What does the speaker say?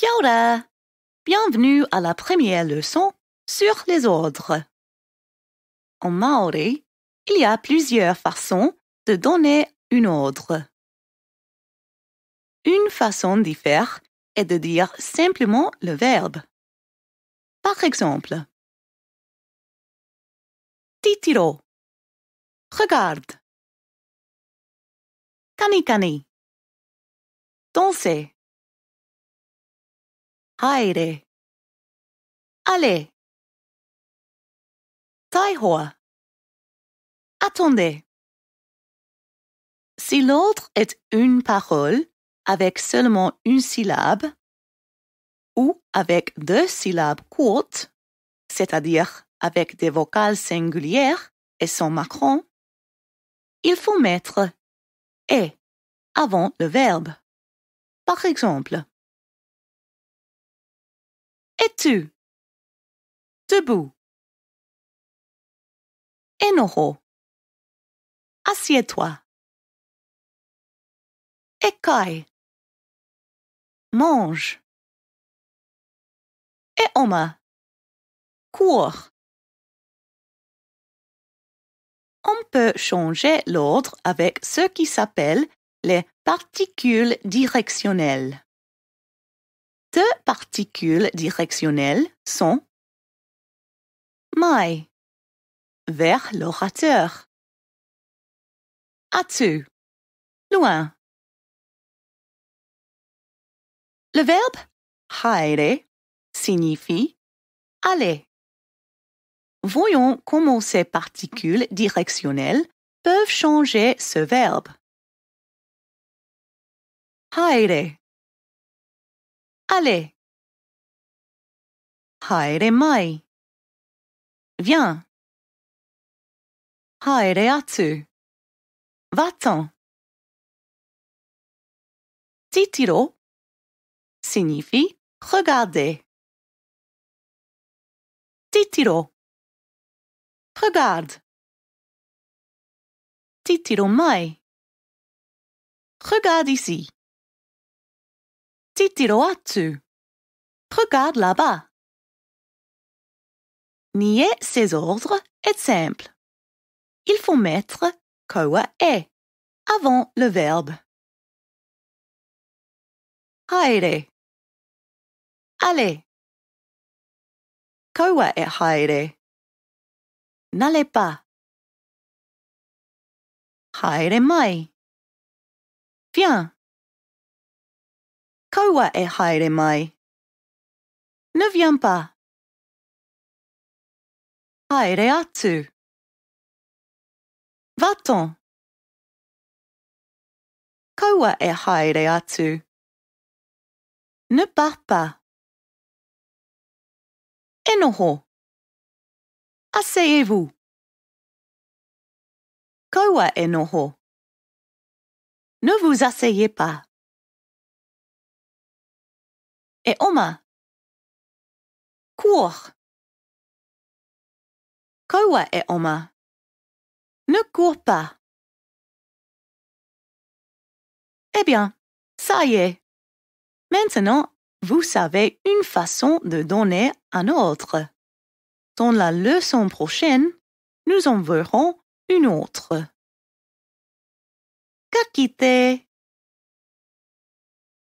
Kia Bienvenue à la première leçon sur les ordres. En maori, il y a plusieurs façons de donner une ordre. Une façon d'y faire est de dire simplement le verbe. Par exemple, Titiro. Regarde. Kanikani. Danser allez, taihua, attendez. Si l'autre est une parole avec seulement une syllabe ou avec deux syllabes courtes, c'est-à-dire avec des vocales singulières et sans macron, il faut mettre et avant le verbe. Par exemple, Debout. Enojo. Assieds-toi. Écaille. Mange. Et oma. Cours. On peut changer l'ordre avec ce qui s'appelle les particules directionnelles deux particules directionnelles sont my vers l'orateur. atu loin. Le verbe haere signifie aller. Voyons comment ces particules directionnelles peuvent changer ce verbe. Allez. Haere mai. Viens. Haere atu Va-t'en. Titiro signifie regarder. Titiro. Regarde. Titiro mai. Regarde ici tu. Regarde là-bas. Nier ses ordres est simple. Il faut mettre koa e avant le verbe. Haere. Allez. Koa e haere. N'allez pas. Haere mai. Viens. Kawa e haere mai. Ne viens pas. Haere atu. Va-t'en. Kawa e haere atu. Ne pars pas. Enoho. Asseyez-vous. Kawa enoho. Ne vous asseyez pas et eh, oma. Cours. Kowa et eh, oma. Ne cours pas. Eh bien, ça y est. Maintenant, vous savez une façon de donner un autre. Dans la leçon prochaine, nous en verrons une autre. Kakite